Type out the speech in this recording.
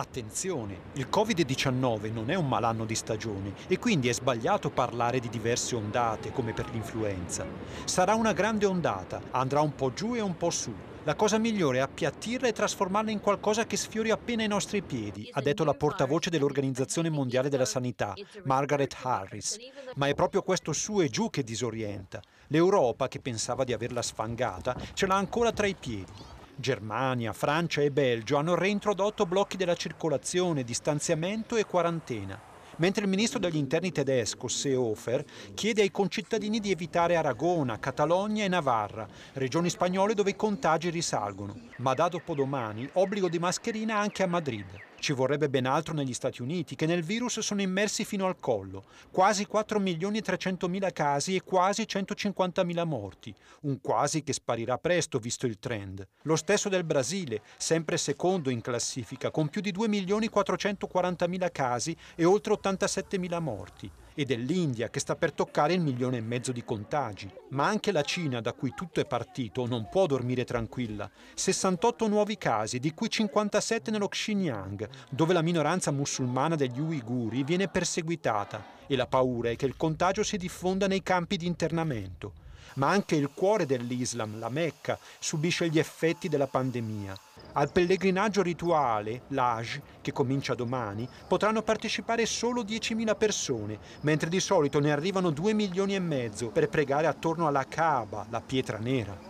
Attenzione, il Covid-19 non è un malanno di stagione e quindi è sbagliato parlare di diverse ondate come per l'influenza. Sarà una grande ondata, andrà un po' giù e un po' su. La cosa migliore è appiattirla e trasformarla in qualcosa che sfiori appena i nostri piedi, ha detto la portavoce dell'Organizzazione Mondiale della Sanità, Margaret Harris. Ma è proprio questo su e giù che disorienta. L'Europa, che pensava di averla sfangata, ce l'ha ancora tra i piedi. Germania, Francia e Belgio hanno reintrodotto blocchi della circolazione, distanziamento e quarantena, mentre il ministro degli interni tedesco, Seehofer, chiede ai concittadini di evitare Aragona, Catalogna e Navarra, regioni spagnole dove i contagi risalgono, ma da dopodomani obbligo di mascherina anche a Madrid. Ci vorrebbe ben altro negli Stati Uniti, che nel virus sono immersi fino al collo, quasi 4 milioni e 300 mila casi e quasi 150 mila morti, un quasi che sparirà presto visto il trend. Lo stesso del Brasile, sempre secondo in classifica, con più di 2 milioni e 440 mila casi e oltre 87 mila morti e dell'India che sta per toccare il milione e mezzo di contagi. Ma anche la Cina, da cui tutto è partito, non può dormire tranquilla. 68 nuovi casi, di cui 57 nello Xinjiang, dove la minoranza musulmana degli uiguri viene perseguitata e la paura è che il contagio si diffonda nei campi di internamento ma anche il cuore dell'Islam, la Mecca, subisce gli effetti della pandemia. Al pellegrinaggio rituale, l'Aj, che comincia domani, potranno partecipare solo 10.000 persone, mentre di solito ne arrivano 2 milioni e mezzo per pregare attorno alla Kaaba, la pietra nera.